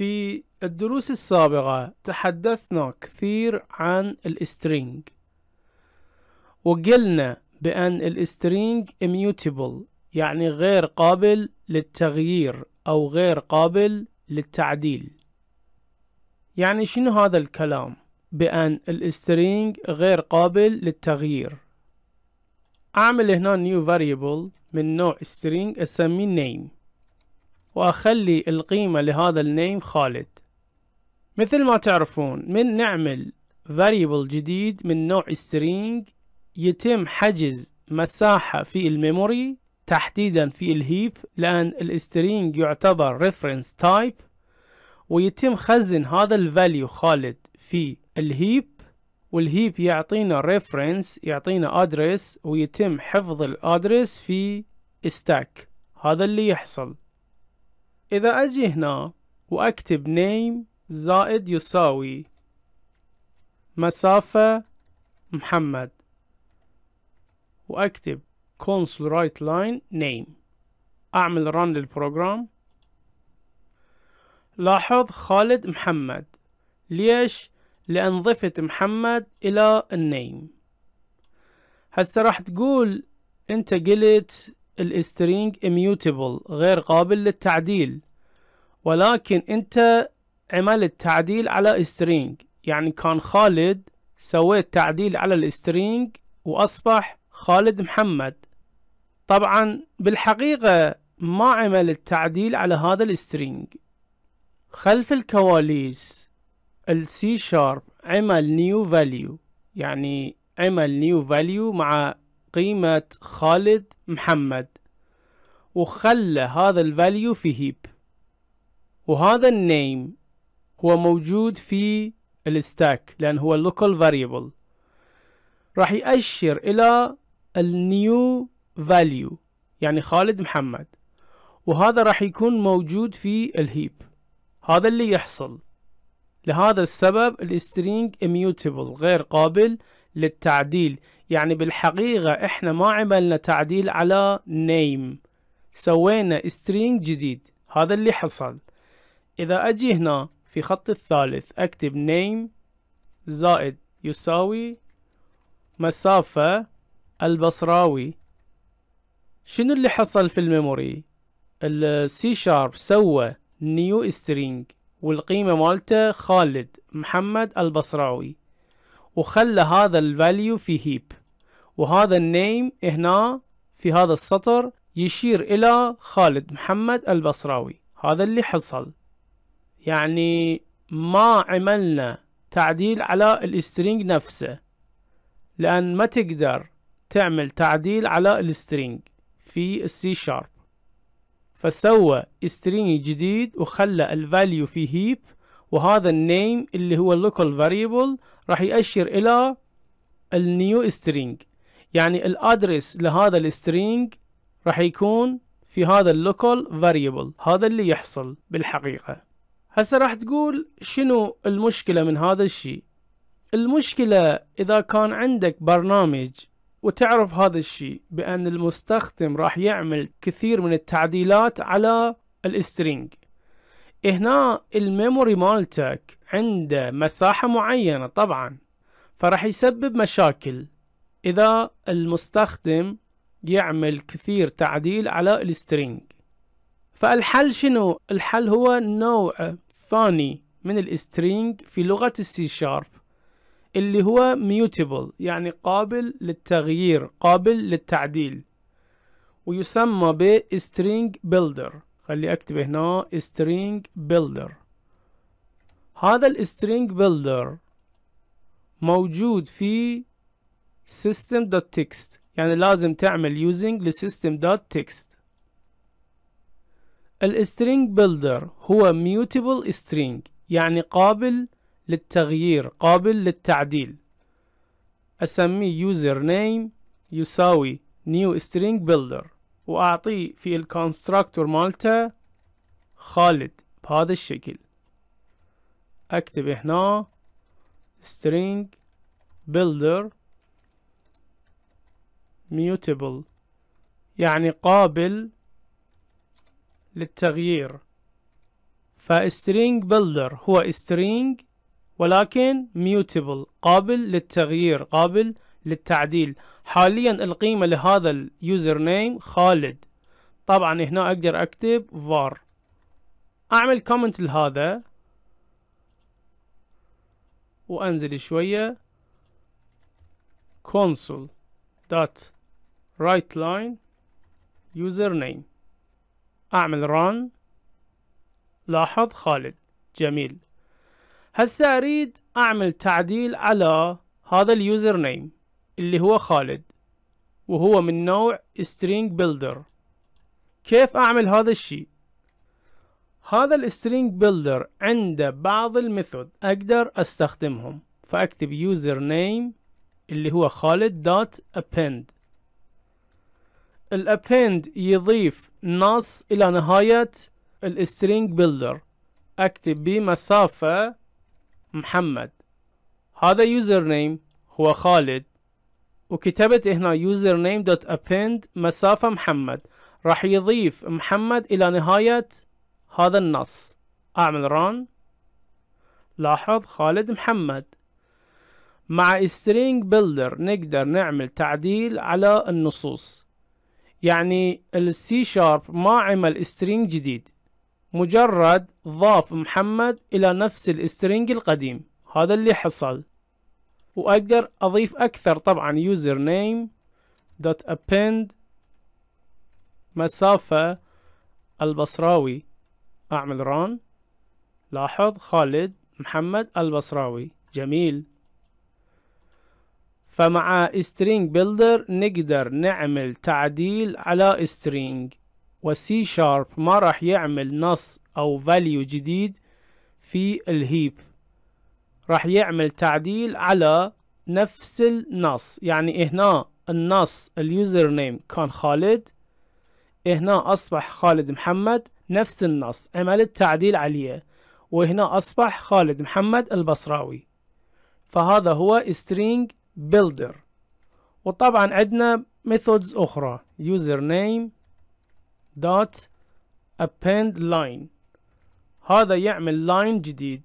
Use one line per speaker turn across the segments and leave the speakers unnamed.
في الدروس السابقة تحدثنا كثير عن السترينج وقلنا بأن السترينج immutable يعني غير قابل للتغيير أو غير قابل للتعديل يعني شنو هذا الكلام بأن السترينج غير قابل للتغيير أعمل هنا new variable من نوع string أسميه name واخلي القيمة لهذا النيم خالد مثل ما تعرفون من نعمل variable جديد من نوع string يتم حجز مساحة في الميموري تحديدا في الهيب لأن السترينج يعتبر reference type ويتم خزن هذا الفاليو خالد في الهيب والهيب يعطينا ريفرنس يعطينا ادرس ويتم حفظ الادرس في ستاك هذا اللي يحصل إذا أجي هنا وأكتب name زائد يساوي مسافة محمد وأكتب console right line name أعمل run للبروجرام لاحظ خالد محمد ليش؟ لأن ضفت محمد إلى النيم هسه راح تقول أنت قلت السترينج immutable غير قابل للتعديل ولكن انت عملت تعديل على string يعني كان خالد سويت تعديل على السترينج واصبح خالد محمد طبعا بالحقيقة ما عمل التعديل على هذا السترينج خلف الكواليس السي شارب عمل نيو فاليو يعني عمل نيو فاليو مع قيمة خالد محمد وخلى هذا الفاليو في هيب وهذا النيم هو موجود في الستاك لأن هو local variable راح يأشر إلى النيو value يعني خالد محمد وهذا راح يكون موجود في الهيب هذا اللي يحصل لهذا السبب السترينج immutable غير قابل للتعديل يعني بالحقيقة احنا ما عملنا تعديل على name سوينا string جديد هذا اللي حصل اذا اجي هنا في خط الثالث اكتب name زائد يساوي مسافة البصراوي شنو اللي حصل في الميموري السي شارب سوى نيو string والقيمة مالته خالد محمد البصراوي وخلى هذا الفاليو في هيب وهذا النيم هنا في هذا السطر يشير إلى خالد محمد البصراوي هذا اللي حصل يعني ما عملنا تعديل على السترينج نفسه لأن ما تقدر تعمل تعديل على السترينج في السي شارب فسوى سترينج جديد وخلى الفاليو في هيب وهذا النيم اللي هو اللوكال فاريبل راح يأشر إلى النيو string يعني الأدرس لهذا السترينج راح يكون في هذا اللوكال فاريبل هذا اللي يحصل بالحقيقة هسه راح تقول شنو المشكلة من هذا الشيء المشكلة إذا كان عندك برنامج وتعرف هذا الشيء بأن المستخدم راح يعمل كثير من التعديلات على السترينج هنا الميموري مالتك عنده مساحة معينة طبعا فراح يسبب مشاكل إذا المستخدم يعمل كثير تعديل على السترينج فالحل شنو؟ الحل هو نوع ثاني من السترينج في لغة السي شارب اللي هو ميوتبل يعني قابل للتغيير قابل للتعديل ويسمى ب string builder خلي اكتب هنا string builder هذا ال string builder موجود في system.txt يعني لازم تعمل using لsystem.txt string builder هو mutable string يعني قابل للتغيير قابل للتعديل أسميه username يساوي new string builder واعطيه في الكونستراكتور مالته خالد بهذا الشكل اكتب هنا string builder mutable يعني قابل للتغيير فstring builder هو string ولكن mutable قابل للتغيير قابل للتعديل حاليا القيمة لهذا اليوزر نيم خالد طبعا هنا اقدر اكتب var اعمل كومنت لهذا وانزل شوية console dot write line user name اعمل run لاحظ خالد جميل هسه اريد اعمل تعديل على هذا اليوزر نيم اللي هو خالد وهو من نوع string builder كيف أعمل هذا الشيء؟ هذا string builder عنده بعض الميثود أقدر أستخدمهم فأكتب يوزر نيم اللي هو خالد دوت append الابند يضيف نص إلى نهاية السترينج بيلدر أكتب بمسافة محمد هذا يوزر نيم هو خالد وكتبت هنا يوزر مسافة محمد راح يضيف محمد إلى نهاية هذا النص أعمل run لاحظ خالد محمد مع string builder نقدر نعمل تعديل على النصوص يعني السي شارب ما عمل string جديد مجرد ضاف محمد إلى نفس السترينج القديم هذا اللي حصل واقدر اضيف اكثر طبعا يوزر نيم دوت ابند مسافة البصراوي اعمل ران لاحظ خالد محمد البصراوي جميل فمع string builder نقدر نعمل تعديل على string والسي شارب ما راح يعمل نص او value جديد في الهيب راح يعمل تعديل على نفس النص يعني هنا النص اليوزر نيم كان خالد هنا أصبح خالد محمد نفس النص عمل التعديل عليه وهنا أصبح خالد محمد البصراوي فهذا هو string builder وطبعا عندنا methods أخرى username.appendLine dot append line هذا يعمل line جديد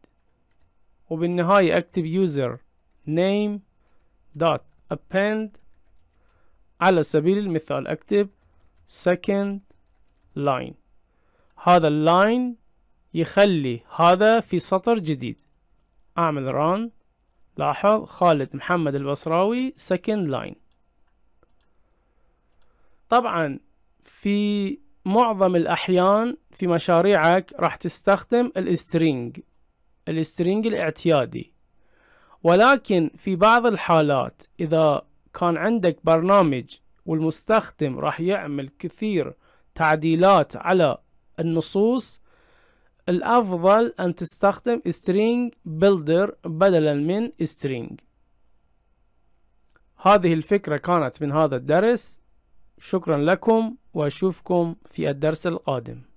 وبالنهاية اكتب يوزر name.append على سبيل المثال اكتب second line هذا اللاين يخلي هذا في سطر جديد اعمل run لاحظ خالد محمد البصراوي second line طبعا في معظم الأحيان في مشاريعك راح تستخدم الاسترينج السترينج الاعتيادي ولكن في بعض الحالات إذا كان عندك برنامج والمستخدم راح يعمل كثير تعديلات على النصوص الأفضل أن تستخدم string builder بدلا من string هذه الفكرة كانت من هذا الدرس شكرا لكم وأشوفكم في الدرس القادم